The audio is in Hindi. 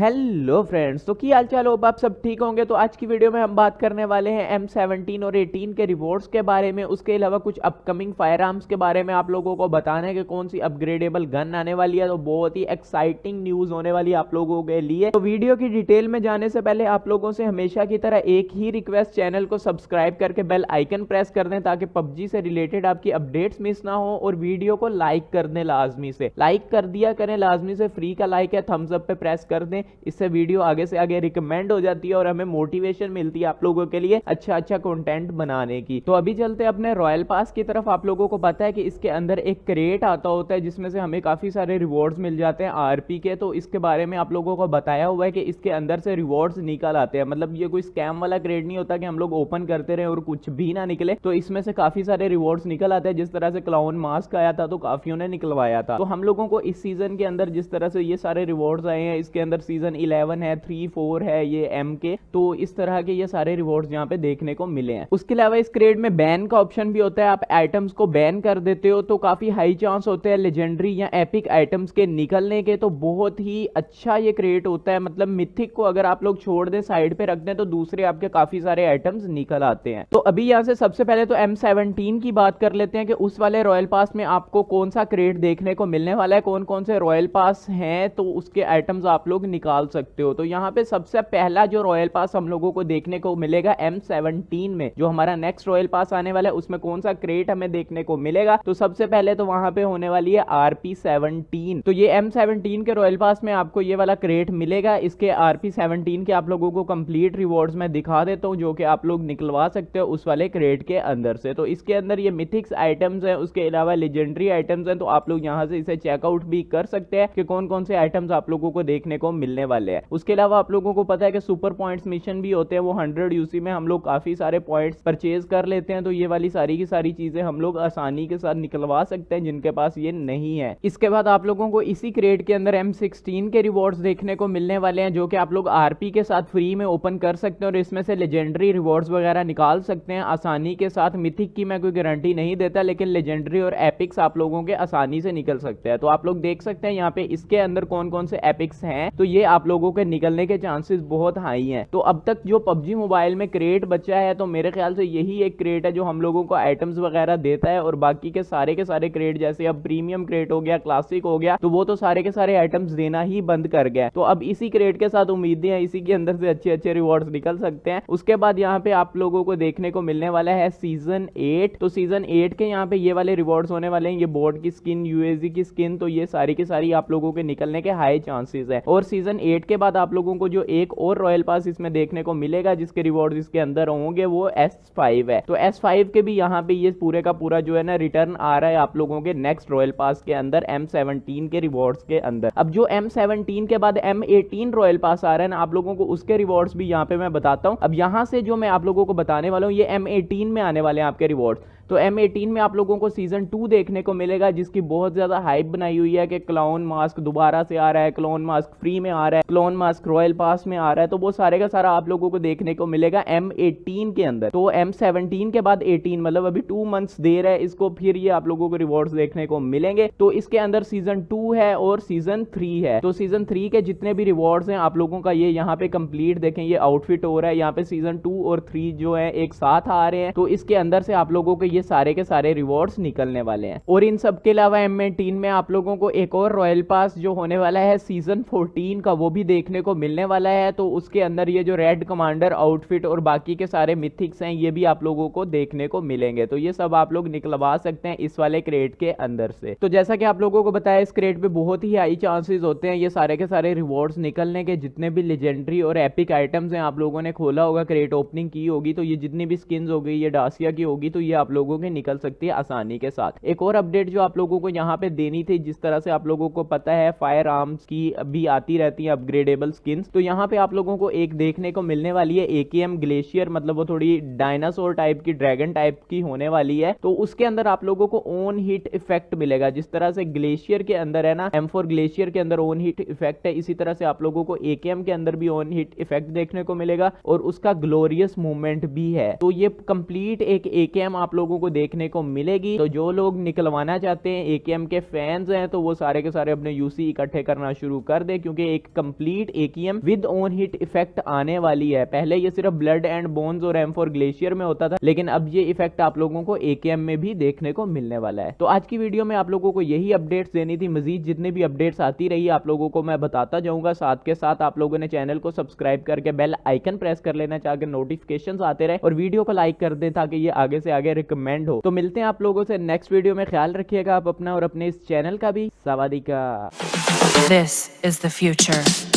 हेलो फ्रेंड्स तो की हाल चाल आप सब ठीक होंगे तो आज की वीडियो में हम बात करने वाले हैं एम सेवनटीन और एटीन के रिवॉर्ड्स के बारे में उसके अलावा कुछ अपकमिंग फायर आर्म्स के बारे में आप लोगों को बताना है कि कौन सी अपग्रेडेबल गन आने वाली है तो बहुत ही एक्साइटिंग न्यूज़ होने वाली है आप लोगों के लिए तो वीडियो की डिटेल में जाने से पहले आप लोगों से हमेशा की तरह एक ही रिक्वेस्ट चैनल को सब्सक्राइब करके बेल आइकन प्रेस कर दें ताकि पबजी से रिलेटेड आपकी अपडेट्स मिस ना हो और वीडियो को लाइक कर दें लाजमी से लाइक कर दिया करें लाजमी से फ्री का लाइक है थम्सअप पे प्रेस कर दें इससे वीडियो आगे से आगे रिकमेंड हो जाती है और हमें मोटिवेशन मिलती है आप लोगों के लिए अच्छा अच्छा कॉन्टेंट बनाने की तो अभी चलते अपने रॉयल पास की तरफ आप लोगों को पता है कि इसके अंदर एक क्रेट आता होता है जिसमें से हमें काफ़ी सारे रिवॉर्ड्स मिल जाते हैं आरपी के तो इसके बारे में आप लोगों को बताया हुआ है कि इसके अंदर से रिवॉर्ड्स निकल आते हैं मतलब ये कोई स्कैम वाला क्रेड नहीं होता कि हम लोग ओपन करते रहे और कुछ भी ना निकले तो इसमें से काफ़ी सारे रिवॉर्ड्स निकल आते हैं जिस तरह से क्लाउन मास्क आया था तो काफियों ने निकलवाया था तो हम लोगों को इस सीजन के अंदर जिस तरह से ये सारे रिवॉर्ड्स आए हैं इसके अंदर सीजन सीजन इलेवन है थ्री फोर है ये एम के तो इस तरह के ये सारे रिवॉर्ड्स यहाँ पे देखने को मिले हैं उसके अलावा इस क्रेड में बैन का ऑप्शन भी होता है आप आइटम्स को बैन कर देते हो तो काफी हाई चांस होते हैं लेजेंडरी या एपिक आइटम्स के निकलने के तो बहुत ही अच्छा ये क्रेड होता है मतलब मिथिक को अगर आप लोग छोड़ दें साइड पे रख दें तो दूसरे आपके काफी सारे आइटम्स निकल आते हैं तो अभी यहाँ से सबसे पहले तो एम की बात कर लेते हैं कि उस वाले रॉयल पास में आपको कौन सा क्रेड देखने को मिलने वाला है कौन कौन से रॉयल पास हैं तो उसके आइटम्स आप लोग निकल निकाल सकते हो तो यहाँ पे सबसे पहला जो रॉयल पास हम लोगों को देखने को मिलेगा एम सेवनटीन में जो हमारा नेक्स्ट रॉयल पास आने वाला है उसमें कौन सा क्रेट हमें देखने को मिलेगा तो सबसे पहले तो वहां पे होने वाली है आरपी सेवनटीन तो ये एम सेवनटीन के रॉयल पास में आपको ये वाला क्रेट मिलेगा इसके आरपी सेवनटीन के आप लोगों को कंप्लीट रिवॉर्ड में दिखा देता हूँ जो कि आप लोग निकलवा सकते हो उस वाले क्रेट के अंदर से तो इसके अंदर ये मिथिक्स आइटम्स है उसके अलावा लेजेंडरी आइटम्स है तो आप लोग यहाँ से इसे चेकआउट भी कर सकते हैं कि कौन कौन से आइटम्स आप लोगों को देखने को मिले मिलने वाले हैं उसके अलावा आप लोगों को पता है कि सुपर पॉइंट्स मिशन भी होते हैं वो हंड्रेड यूसी में हम लोग काफी सारे पॉइंट्स परचेज कर लेते हैं तो ये वाली सारी की सारी चीजें हम लोग आसानी के साथ निकलवा सकते हैं जिनके पास ये नहीं है इसके बाद आप लोगों को इसी क्रेड के अंदर एम के रिवॉर्ड देखने को मिलने वाले हैं जो कि आप लोग आर के साथ फ्री में ओपन कर सकते हैं और इसमें से लेजेंडरी रिवॉर्ड वगैरह निकाल सकते हैं आसानी के साथ मिथिक की मैं कोई गारंटी नहीं देता लेकिन लेजेंडरी और एपिक्स आप लोगों के आसानी से निकल सकते हैं तो आप लोग देख सकते हैं यहाँ पे इसके अंदर कौन कौन से एपिक्स हैं तो ये ये आप लोगों के निकलने के चांसेस बहुत हाई हैं तो अब तक जो पबजी मोबाइल में क्रेट बचा है तो मेरे ख्याल से यही एक क्रेट है जो हम लोगों को आइटम्स वगैरह देता है और बाकी के सारे के सारे क्रेट जैसे अब प्रीमियम क्रेट हो गया क्लासिक हो गया तो वो तो सारे के सारे आइटम्स देना ही बंद कर गया तो अब इसी क्रेट के साथ उम्मीदें हैं इसी के अंदर से अच्छे अच्छे रिवॉर्ड निकल सकते हैं उसके बाद यहाँ पे आप लोगों को देखने को मिलने वाला है सीजन एट तो सीजन एट के यहाँ पे ये वाले रिवॉर्ड होने वाले हैं ये बोर्ड की स्किन यूएजी की स्किन तो ये सारी की सारी आप लोगों के निकलने के हाई चांसेस है और सीजन सीज़न एट के बाद आप लोगों को जो एक और रॉयल पास इसमें देखने को मिलेगा जिसके रिवॉर्ड इसके अंदर होंगे वो एस है तो एस के भी यहाँ पे ये पूरे का पूरा जो है ना रिटर्न आ रहा है आप लोगों के नेक्स्ट रॉयल पास के अंदर एम के रिवॉर्ड्स के अंदर अब जो एम सेवनटीन के बाद एम एटीन रॉयल पास आ रहा है ना आप लोगों को उसके रिवॉर्ड्स भी यहाँ पे मैं बताता हूँ अब यहाँ से जो मैं आप लोगों को बताने वाला हूँ ये एम एटीन में आने वाले हैं आपके रिवॉर्ड्स तो एम एटीन में आप लोगों को सीज़न टू देखने को मिलेगा जिसकी बहुत ज़्यादा हाइप बनाई हुई है कि क्लाउन मास्क दोबारा से आ रहा है क्लाउन मास्क फ्री में आ रहा है क्लाउन मास्क रॉयल पास में आ रहा है तो वो सारे का सारा आप लोगों को देखने को मिलेगा एम एटीन के अंदर तो एम सेवनटीन के बाद एटीन मतलब अभी टू दे देर है इसको फिर ये आप लोगों को रिवॉर्ड देखने को मिलेंगे तो इसके अंदर सीज़न टू है और सीज़न थ्री है तो सीज़न थ्री के जितने भी रिवॉर्ड हैं आप लोगों का ये यहाँ पे कंप्लीट देखें ये आउटफिट हो रहा है यहाँ पे सीज़न टू और थ्री जो है एक साथ आ रहे हैं तो इसके अंदर से आप लोगों को ये ये सारे के सारे रिवॉर्ड्स निकलने वाले हैं और इन सब के अलावा एम एटीन में आप लोगों को एक और रॉयल पास जो होने वाला है सीजन फोर्टीन का वो भी देखने को मिलने वाला है तो उसके अंदर ये जो रेड कमांडर आउटफिट और बाकी के सारे मिथिक्स हैं ये भी आप लोगों को देखने को मिलेंगे तो ये सब आप लोग निकलवा सकते हैं इस वाले क्रेट के अंदर से तो जैसा कि आप लोगों को बताया इस क्रेट पे बहुत ही हाई चांसेस होते हैं ये सारे के सारे रिवॉर्ड्स निकलने के जितने भी लेजेंडरी और एपिक आइटम्स हैं आप लोगों ने खोला होगा क्रेट ओपनिंग की होगी तो ये जितनी भी स्किन्स होगी ये डासिया की होगी तो ये आप लोगों लोगों के निकल सकती है आसानी के साथ एक और अपडेट जो आप लोगों को यहाँ पे देनी थी जिस तरह से आप लोगों को पता है फायर आर्म्स की भी आती रहती है अपग्रेडेबल स्किन तो यहाँ पे आप लोगों को एक देखने को मिलने वाली है एकेएम ग्लेशियर मतलब वो थोड़ी डायनासोर टाइप की ड्रैगन टाइप की होने वाली है तो उसके अंदर आप लोगों को ओन हीट इफेक्ट मिलेगा जिस तरह से ग्लेशियर के अंदर है ना एम ग्लेशियर के अंदर ओन हीट इफेक्ट है इसी तरह से आप लोगों को एकेएम के अंदर भी ओन हिट इफेक्ट देखने को मिलेगा और उसका ग्लोरियस मूवमेंट भी है तो ये कंप्लीट एक एकेएम आप लोगों लोगों को देखने को मिलेगी तो जो लोग निकलवाना चाहते हैं एकेएम के फैंस हैं तो वो सारे के सारे अपने यूसी इकट्ठे करना शुरू कर दे क्योंकि एक complete AKM with own hit effect आने वाली है पहले ये सिर्फ ब्लड एंड बोन्स और एम फोर ग्लेशियर में होता था लेकिन अब ये इफेक्ट आप लोगों को एकेएम में भी देखने को मिलने वाला है तो आज की वीडियो में आप लोगों को यही अपडेट देनी थी मजीद जितनी भी अपडेट्स आती रही आप लोगों को मैं बताता जाऊंगा साथ के साथ आप लोगों ने चैनल को सब्सक्राइब करके बेल आइकन प्रेस कर लेना चाहिए नोटिफिकेशन आते रहे और वीडियो को लाइक कर दें ताकि ये आगे से आगे रिकमेंड रिकमेंड हो तो मिलते हैं आप लोगों से नेक्स्ट वीडियो में ख्याल रखिएगा आप अपना और अपने इस चैनल का भी सवादी का दिस इज द फ्यूचर